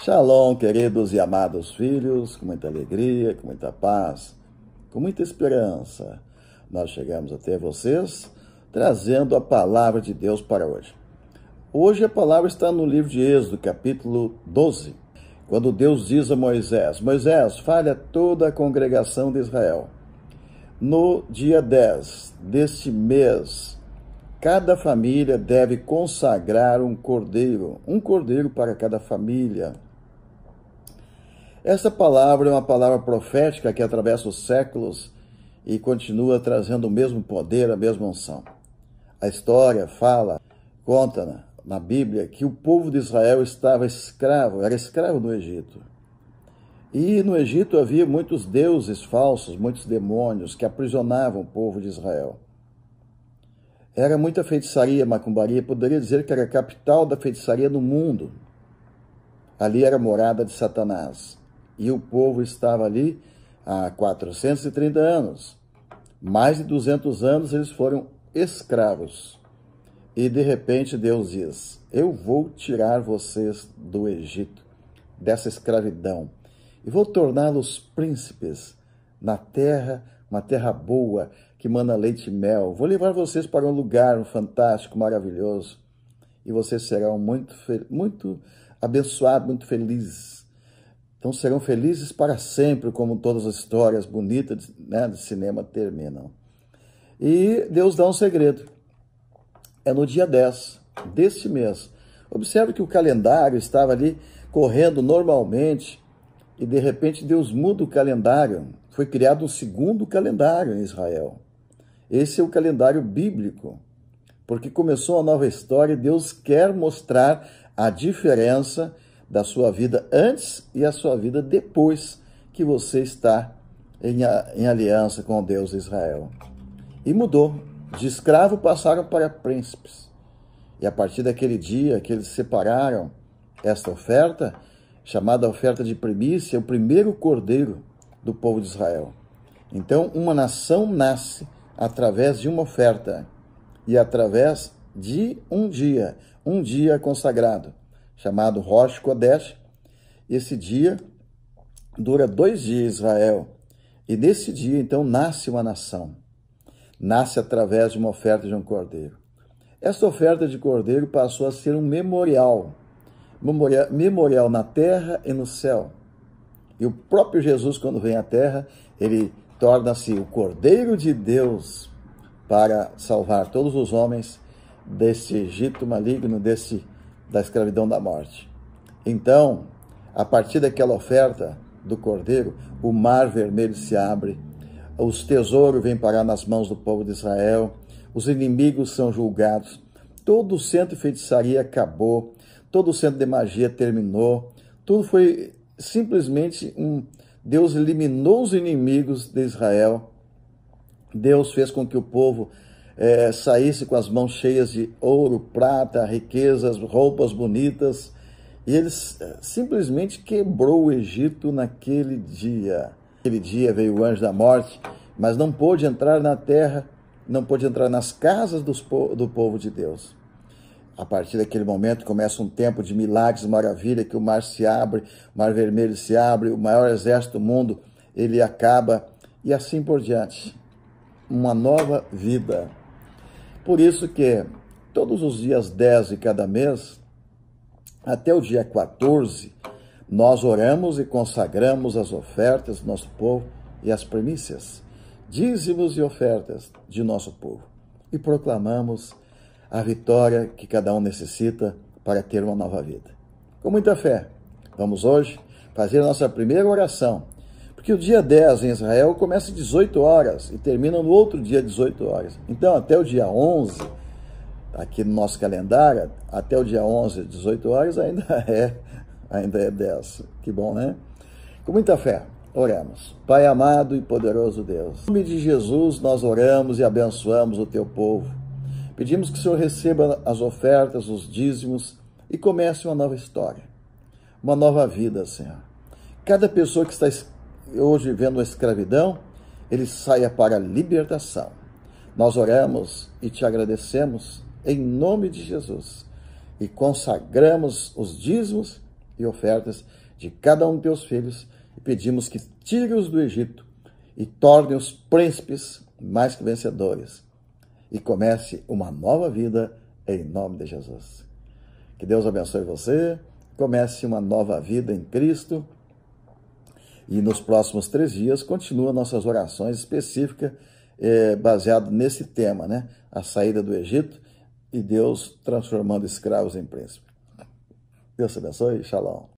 Shalom, queridos e amados filhos, com muita alegria, com muita paz, com muita esperança, nós chegamos até vocês trazendo a palavra de Deus para hoje. Hoje a palavra está no livro de Êxodo, capítulo 12, quando Deus diz a Moisés: Moisés, fale a toda a congregação de Israel. No dia 10 deste mês, cada família deve consagrar um cordeiro, um cordeiro para cada família essa palavra é uma palavra profética que atravessa os séculos e continua trazendo o mesmo poder, a mesma unção. A história fala, conta na Bíblia que o povo de Israel estava escravo, era escravo no Egito. E no Egito havia muitos deuses falsos, muitos demônios que aprisionavam o povo de Israel. Era muita feitiçaria, macumbaria, poderia dizer que era a capital da feitiçaria no mundo. Ali era a morada de Satanás e o povo estava ali há 430 anos. Mais de 200 anos eles foram escravos. E de repente Deus diz: Eu vou tirar vocês do Egito, dessa escravidão, e vou torná-los príncipes na terra, uma terra boa, que mana leite e mel. Vou levar vocês para um lugar fantástico, maravilhoso, e vocês serão muito, muito abençoados, muito felizes. Então serão felizes para sempre, como todas as histórias bonitas né, de cinema terminam. E Deus dá um segredo. É no dia 10 deste mês. Observe que o calendário estava ali correndo normalmente e de repente Deus muda o calendário. Foi criado um segundo calendário em Israel. Esse é o calendário bíblico, porque começou a nova história e Deus quer mostrar a diferença entre da sua vida antes e a sua vida depois que você está em, em aliança com Deus Israel. E mudou. De escravo passaram para príncipes. E a partir daquele dia que eles separaram esta oferta, chamada oferta de primícia, o primeiro cordeiro do povo de Israel. Então, uma nação nasce através de uma oferta e através de um dia, um dia consagrado chamado Rosh Kodesh. Esse dia dura dois dias Israel. E nesse dia, então, nasce uma nação. Nasce através de uma oferta de um cordeiro. Esta oferta de cordeiro passou a ser um memorial. Memorial, memorial na terra e no céu. E o próprio Jesus, quando vem à terra, ele torna-se o cordeiro de Deus para salvar todos os homens desse Egito maligno, desse da escravidão da morte. Então, a partir daquela oferta do cordeiro, o mar vermelho se abre, os tesouros vêm parar nas mãos do povo de Israel, os inimigos são julgados, todo o centro de feitiçaria acabou, todo o centro de magia terminou, tudo foi simplesmente um. Deus eliminou os inimigos de Israel, Deus fez com que o povo é, saísse com as mãos cheias de ouro, prata, riquezas, roupas bonitas. E ele eh, simplesmente quebrou o Egito naquele dia. Naquele dia veio o anjo da morte, mas não pôde entrar na terra, não pôde entrar nas casas do povo de Deus. A partir daquele momento começa um tempo de milagres, maravilha, que o mar se abre, o mar vermelho se abre, o maior exército do mundo, ele acaba, e assim por diante. Uma nova vida. Por isso que todos os dias 10 de cada mês, até o dia 14, nós oramos e consagramos as ofertas do nosso povo e as primícias, dízimos e ofertas de nosso povo, e proclamamos a vitória que cada um necessita para ter uma nova vida. Com muita fé, vamos hoje fazer a nossa primeira oração que o dia 10 em Israel começa às 18 horas e termina no outro dia 18 horas. Então, até o dia 11, aqui no nosso calendário, até o dia 11, 18 horas, ainda é, ainda é 10. Que bom, né? Com muita fé, oramos. Pai amado e poderoso Deus, em nome de Jesus nós oramos e abençoamos o teu povo. Pedimos que o Senhor receba as ofertas, os dízimos e comece uma nova história, uma nova vida, Senhor. Cada pessoa que está hoje vendo a escravidão, ele saia para a libertação. Nós oramos e te agradecemos em nome de Jesus e consagramos os dízimos e ofertas de cada um de teus filhos e pedimos que tire-os do Egito e torne-os príncipes mais que vencedores e comece uma nova vida em nome de Jesus. Que Deus abençoe você, comece uma nova vida em Cristo e nos próximos três dias continuam nossas orações específicas é, baseado nesse tema, né? A saída do Egito e Deus transformando escravos em príncipes. Deus te abençoe. Shalom.